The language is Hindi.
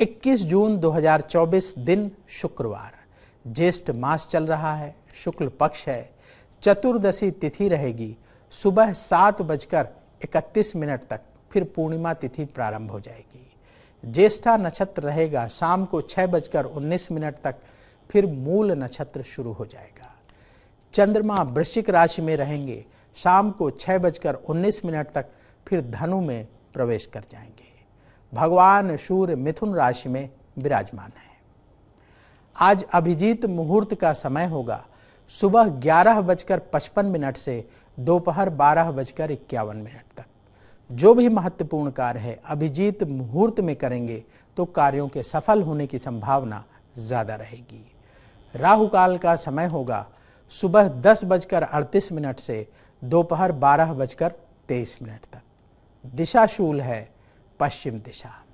21 जून 2024 दिन शुक्रवार ज्येष्ठ मास चल रहा है शुक्ल पक्ष है चतुर्दशी तिथि रहेगी सुबह सात बजकर इकतीस मिनट तक फिर पूर्णिमा तिथि प्रारंभ हो जाएगी ज्येष्ठा नक्षत्र रहेगा शाम को छः बजकर उन्नीस मिनट तक फिर मूल नक्षत्र शुरू हो जाएगा चंद्रमा वृश्चिक राशि में रहेंगे शाम को छः बजकर उन्नीस मिनट तक फिर धनु में प्रवेश कर जाएंगे भगवान सूर्य मिथुन राशि में विराजमान है आज अभिजीत मुहूर्त का समय होगा सुबह ग्यारह बजकर पचपन मिनट से दोपहर बारह बजकर इक्यावन मिनट तक जो भी महत्वपूर्ण कार्य है अभिजीत मुहूर्त में करेंगे तो कार्यों के सफल होने की संभावना ज़्यादा रहेगी राहु काल का समय होगा सुबह दस बजकर अड़तीस मिनट से दोपहर बारह बजकर तेईस मिनट तक दिशाशूल है पश्चिम दिशा